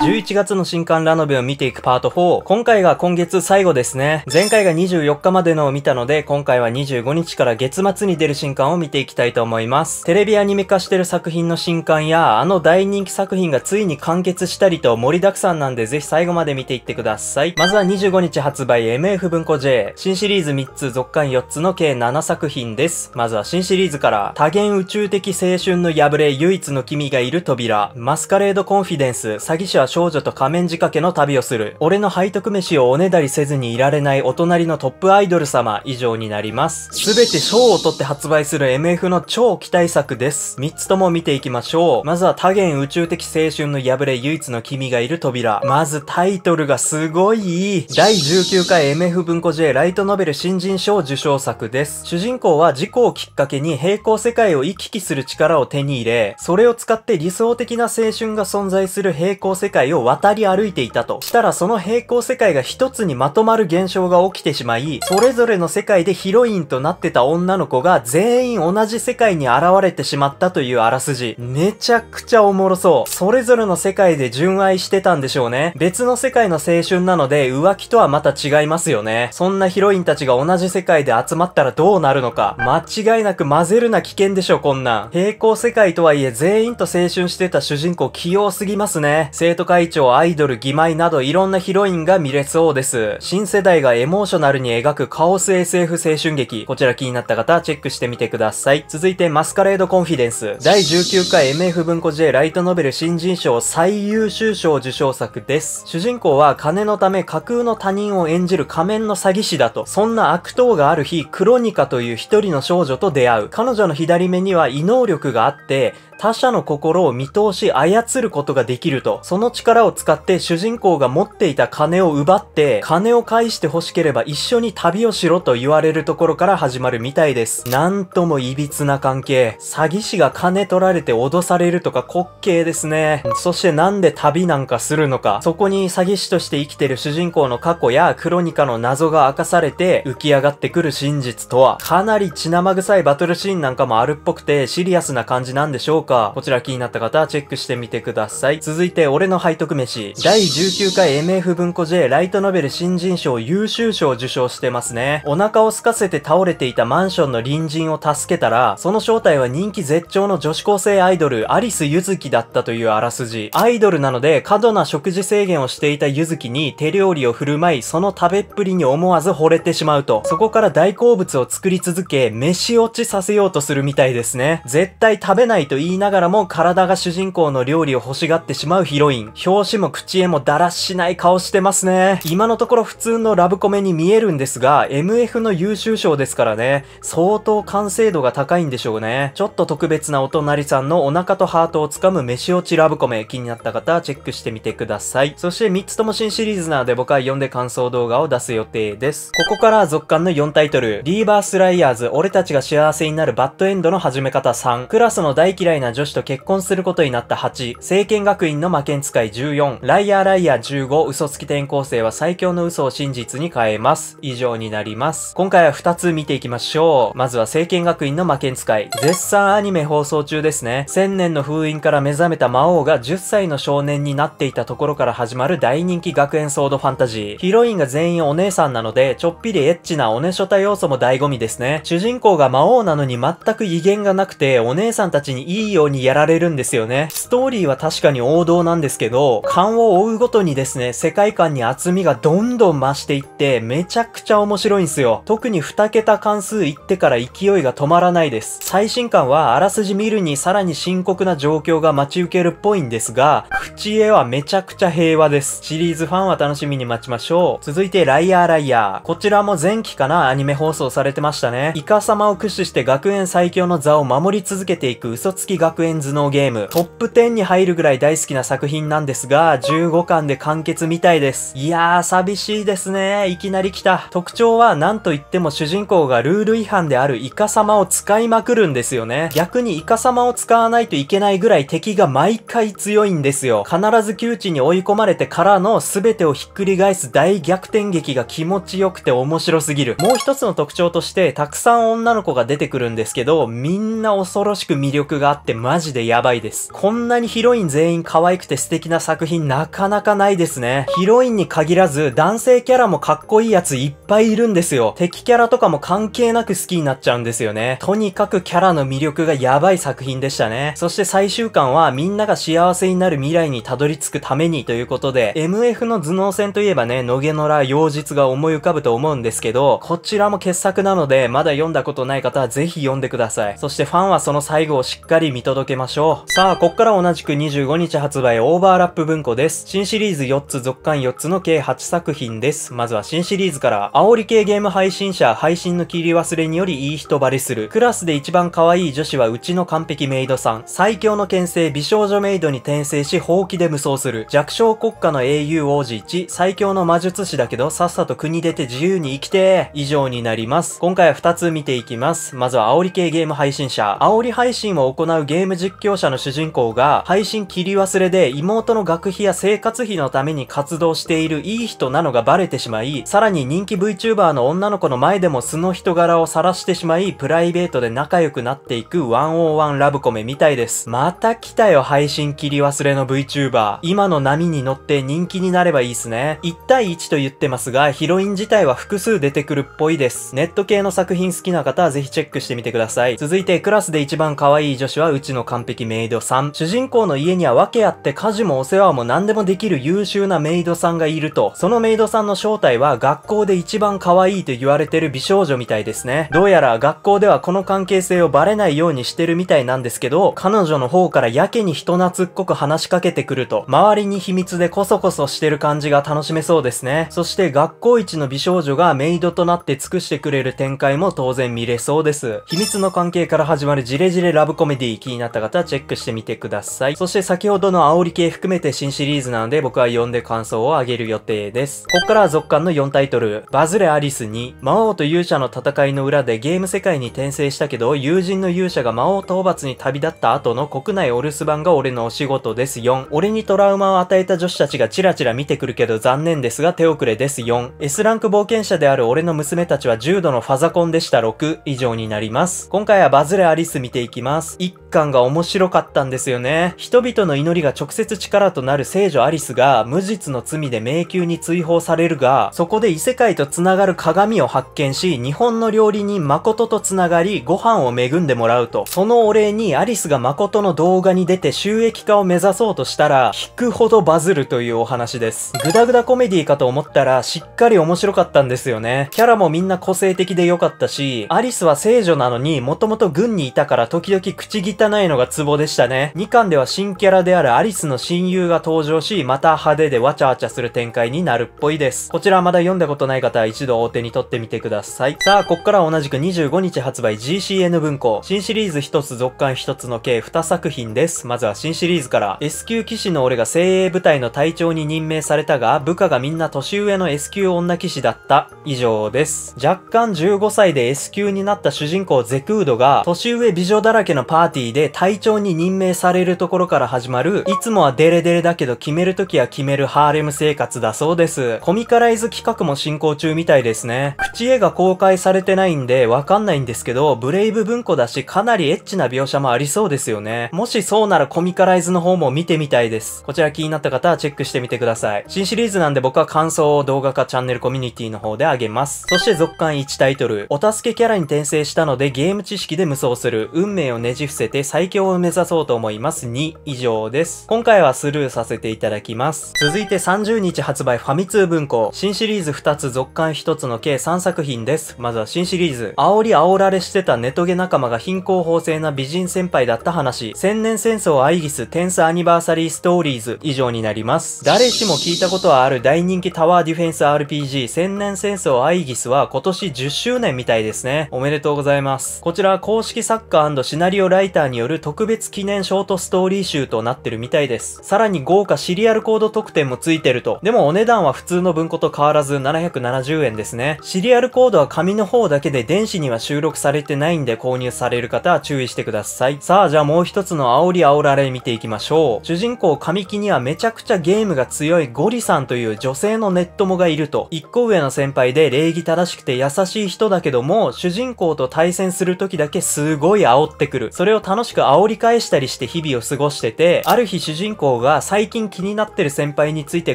11月の新刊ラノベを見ていくパート4。今回が今月最後ですね。前回が24日までのを見たので、今回は25日から月末に出る新刊を見ていきたいと思います。テレビアニメ化してる作品の新刊や、あの大人気作品がついに完結したりと盛りだくさんなんで、ぜひ最後まで見ていってください。まずは25日発売 MF 文庫 J。新シリーズ3つ、続刊4つの計7作品です。まずは新シリーズから、多元宇宙的青春の破れ、唯一の君がいる扉、マスカレードコンフィデンス、詐欺師は少女と仮面仕掛けの旅をする。俺の背徳飯をおねだりせずにいられないお隣のトップアイドル様以上になります。すべて賞を取って発売する MF の超期待作です。3つとも見ていきましょう。まずは多元宇宙的青春の破れ唯一の君がいる扉。まずタイトルがすごい第19回 MF 文庫 J ライトノベル新人賞受賞作です。主人公は事故をきっかけに平行世界を行き来する力を手に入れ、それを使って理想的な青春が存在する平行世界界を渡り歩いていたと。したらその平行世界が一つにまとまる現象が起きてしまい、それぞれの世界でヒロインとなってた女の子が全員同じ世界に現れてしまったというあらすじ。めちゃくちゃおもろそう。それぞれの世界で純愛してたんでしょうね。別の世界の青春なので浮気とはまた違いますよね。そんなヒロインたちが同じ世界で集まったらどうなるのか。間違いなく混ぜるな危険でしょ、こんなん。平行世界とはいえ全員と青春してた主人公器用すぎますね。生徒ト会長、アイドル、義妹などいろんなヒロインが見れそうです。新世代がエモーショナルに描くカオス SF 青春劇。こちら気になった方、はチェックしてみてください。続いて、マスカレードコンフィデンス。第19回 MF 文庫 J ライトノベル新人賞最優秀賞受賞作です。主人公は金のため架空の他人を演じる仮面の詐欺師だと。そんな悪党がある日、クロニカという一人の少女と出会う。彼女の左目には異能力があって、他者の心を見通し操ることができると、その力を使って主人公が持っていた金を奪って、金を返して欲しければ一緒に旅をしろと言われるところから始まるみたいです。なんとも歪な関係。詐欺師が金取られて脅されるとか滑稽ですね。そしてなんで旅なんかするのか。そこに詐欺師として生きてる主人公の過去やクロニカの謎が明かされて浮き上がってくる真実とは、かなり血生臭いバトルシーンなんかもあるっぽくてシリアスな感じなんでしょうかか、こちら気になった方はチェックしてみてください。続いて、俺の背徳飯。第19回 MF 文庫 J ライトノベル新人賞優秀賞を受賞してますね。お腹を空かせて倒れていたマンションの隣人を助けたら、その正体は人気絶頂の女子高生アイドル、アリス・ユズキだったというあらすじ。アイドルなので、過度な食事制限をしていたユズキに手料理を振る舞い、その食べっぷりに思わず惚れてしまうと。そこから大好物を作り続け、飯落ちさせようとするみたいですね。絶対食べないと言い言いながらも体が主人公の料理を欲しがってしまうヒロイン。表紙も口絵もだらしない顔してますね。今のところ普通のラブコメに見えるんですが、MF の優秀賞ですからね、相当完成度が高いんでしょうね。ちょっと特別なお隣さんのお腹とハートをつかむ飯落ちラブコメ、気になった方はチェックしてみてください。そして3つとも新シリーズなので僕は読んで感想動画を出す予定です。ここから続刊の4タイトル、リーバースライヤーズ、俺たちが幸せになるバッドエンドの始め方3、クラスの大嫌いな女子と結婚することになった8、聖剣学院の魔剣使い14、ライアーライアー15、嘘つき転校生は最強の嘘を真実に変えます。以上になります。今回は2つ見ていきましょう。まずは聖剣学院の魔剣使い。絶賛アニメ放送中ですね。千年の封印から目覚めた魔王が10歳の少年になっていたところから始まる大人気学園ソードファンタジー。ヒロインが全員お姉さんなので、ちょっぴりエッチなおねしょた要素も醍醐味ですね。主人公が魔王なのに全く威厳がなくて、お姉さんたちにいいようにやられるんですよね。ストーリーは確かに王道なんですけど、勘を追うごとにですね、世界観に厚みがどんどん増していって、めちゃくちゃ面白いんすよ。特に2桁関数いってから勢いが止まらないです。最新刊はあらすじ見るにさらに深刻な状況が待ち受けるっぽいんですが、口絵はめちゃくちゃ平和です。シリーズファンは楽しみに待ちましょう。続いて、ライアーライアー。こちらも前期かなアニメ放送されてましたね。イカ様を駆使して学園最強の座を守り続けていく嘘つき学園頭脳ゲーム。トップ10に入るぐらい大好きな作品なんですが、15巻で完結みたいです。いやー、寂しいですね。いきなり来た。特徴はなんと言っても主人公がルール違反であるイカ様を使いまくるんですよね。逆にイカ様を使わないといけないぐらい敵が毎回強いんですよ。必ず窮地に追い込まれてからの全てをひっくり返す大逆転劇が気持ちよくて面白すぎる。もう一つの特徴として、たくさん女の子が出てくるんですけど、みんな恐ろしく魅力があってってマジでやばいです。こんなにヒロイン全員可愛くて素敵な作品なかなかないですね。ヒロインに限らず男性キャラもかっこいいやついっぱいいるんですよ。敵キャラとかも関係なく好きになっちゃうんですよね。とにかくキャラの魅力がやばい作品でしたね。そして最終巻はみんなが幸せになる未来にたどり着くためにということで、MF の頭脳戦といえばね、野毛野良妖術が思い浮かぶと思うんですけど、こちらも傑作なので、まだ読んだことない方はぜひ読んでください。そしてファンはその最後をしっかり見見届けましょう。さあ、こっから同じく25日発売オーバーラップ文庫です。新シリーズ4つ、続巻4つの計8作品です。まずは新シリーズから、煽り系ゲーム配信者、配信の切り忘れによりいい人バレする。クラスで一番可愛い女子はうちの完璧メイドさん。最強の牽制、美少女メイドに転生し、放棄で無双する。弱小国家の英雄王子1、最強の魔術師だけど、さっさと国出て自由に生きて以上になります。今回は2つ見ていきます。まずは煽り系ゲーム配信者。煽り配信を行うゲーム実況者の主人公が配信切り忘れで妹の学費や生活費のために活動しているいい人なのがバレてしまい、さらに人気 VTuber の女の子の前でも素の人柄を晒してしまい、プライベートで仲良くなっていく101ラブコメみたいです。また来たよ、配信切り忘れの VTuber。今の波に乗って人気になればいいっすね。1対1と言ってますが、ヒロイン自体は複数出てくるっぽいです。ネット系の作品好きな方はぜひチェックしてみてください。続いて、クラスで一番可愛い女子はちの完璧メイドさん。主人公の家には訳あって家事もお世話も何でもできる優秀なメイドさんがいると。そのメイドさんの正体は学校で一番可愛いと言われてる美少女みたいですね。どうやら学校ではこの関係性をバレないようにしてるみたいなんですけど、彼女の方からやけに人懐っこく話しかけてくると、周りに秘密でこそこそしてる感じが楽しめそうですね。そして学校一の美少女がメイドとなって尽くしてくれる展開も当然見れそうです。秘密の関係から始まるジレジレラブコメディになった方はチェックしてみてください。そして先ほどの煽り系含めて新シリーズなので僕は読んで感想をあげる予定です。こっからは続巻の4タイトル、バズレアリス2、魔王と勇者の戦いの裏でゲーム世界に転生したけど、友人の勇者が魔王討伐に旅立った後の国内お留守番が俺のお仕事です4、俺にトラウマを与えた女子たちがチラチラ見てくるけど残念ですが手遅れです4、S ランク冒険者である俺の娘たちは重度のファザコンでした6以上になります。今回はバズレアリス見ていきます。1巻が面白かったんですよね。人々の祈りが直接力となる聖女アリスが無実の罪で迷宮に追放されるが、そこで異世界と繋がる鏡を発見し、日本の料理人誠と繋がり、ご飯を恵んでもらうと。そのお礼にアリスが誠の動画に出て収益化を目指そうとしたら、引くほどバズるというお話です。グダグダコメディーかと思ったら、しっかり面白かったんですよね。キャラもみんな個性的で良かったし、アリスは聖女なのに、もともと軍にいたから時々口汚汚いのがツボでしたね。2巻では新キャラであるアリスの親友が登場し、また派手でわちゃわちゃする展開になるっぽいです。こちらまだ読んだことない方は一度大手に取ってみてください。さあ、こっからは同じく25日発売 GCN 文庫。新シリーズ1つ続巻1つの計2作品です。まずは新シリーズから。S 級騎士の俺が精鋭部隊の隊長に任命されたが、部下がみんな年上の S 級女騎士だった。以上です。若干15歳で S 級になった主人公ゼクードが、年上美女だらけのパーティーで隊長に任命されるところから始まる、いつもはデレデレだけど決めるときは決めるハーレム生活だそうです。コミカライズ企画も進行中みたいですね。口絵が公開されてないんでわかんないんですけど、ブレイブ文庫だしかなりエッチな描写もありそうですよね。もしそうならコミカライズの方も見てみたいです。こちら気になった方はチェックしてみてください。新シリーズなんで僕は感想を動画かチャンネルコミュニティの方であげます。そして続巻1タイトル、お助けキャラに転生したのでゲーム知識で無双する、運命をねじ伏せて最強を目指そうと思います2以上です。今回はスルーさせていただきます。続いて30日発売ファミ通文庫。新シリーズ2つ続刊1つの計3作品です。まずは新シリーズ。煽り煽られしてたネトゲ仲間が貧困法制な美人先輩だった話。千年戦争アイギステンスアニバーサリーストーリーズ以上になります。誰しも聞いたことはある大人気タワーディフェンス RPG 千年戦争アイギスは今年10周年みたいですね。おめでとうございます。こちら公式サッカーシナリオライターによる特別記念ショートストーリー集となってるみたいです。さらに豪華シリアルコード特典もついてると。でもお値段は普通の文庫と変わらず770円ですね。シリアルコードは紙の方だけで電子には収録されてないんで購入される方は注意してください。さあ、じゃあもう一つの煽り煽られ見ていきましょう。主人公神木にはめちゃくちゃゲームが強いゴリさんという女性のネットもがいると。一個上の先輩で礼儀正しくて優しい人だけども、主人公と対戦する時だけすごい煽ってくる。それを楽楽しく煽り返したりして日々を過ごしてて、ある日主人公が最近気になってる先輩について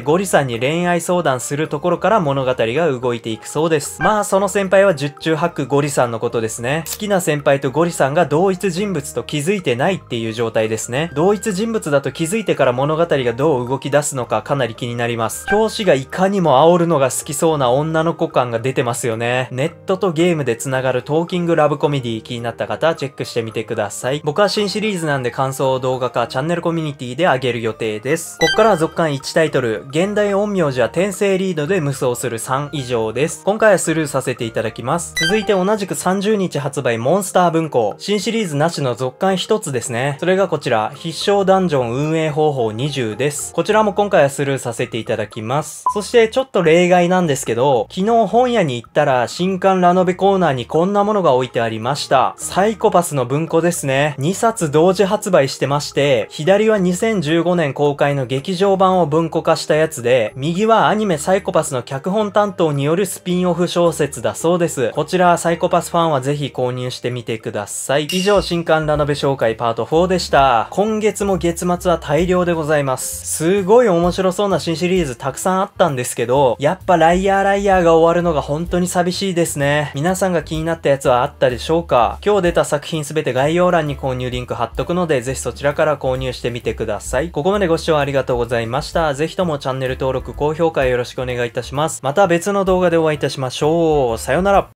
ゴリさんに恋愛相談するところから物語が動いていくそうです。まあその先輩は十中八九ゴリさんのことですね。好きな先輩とゴリさんが同一人物と気づいてないっていう状態ですね。同一人物だと気づいてから物語がどう動き出すのかかなり気になります。教師がいかにも煽るのが好きそうな女の子感が出てますよね。ネットとゲームで繋がるトーキングラブコメディ気になった方はチェックしてみてください。僕は新シリーズなんで感想を動画かチャンネルコミュニティで上げる予定です。こっからは続巻1タイトル、現代陰陽師は転生リードで無双する3以上です。今回はスルーさせていただきます。続いて同じく30日発売モンスター文庫。新シリーズなしの続巻1つですね。それがこちら、必勝ダンジョン運営方法20です。こちらも今回はスルーさせていただきます。そしてちょっと例外なんですけど、昨日本屋に行ったら新刊ラノベコーナーにこんなものが置いてありました。サイコパスの文庫ですね。2冊同時発売してまして、左は2015年公開の劇場版を文庫化したやつで、右はアニメサイコパスの脚本担当によるスピンオフ小説だそうです。こちらサイコパスファンはぜひ購入してみてください。以上、新刊ラノベ紹介パート4でした。今月も月末は大量でございます。すごい面白そうな新シリーズたくさんあったんですけど、やっぱライヤーライヤーが終わるのが本当に寂しいですね。皆さんが気になったやつはあったでしょうか今日出た作品すべて概要欄に購入リンク貼っとくので、ぜひそちらから購入してみてください。ここまでご視聴ありがとうございました。ぜひともチャンネル登録、高評価よろしくお願いいたします。また別の動画でお会いいたしましょう。さようなら。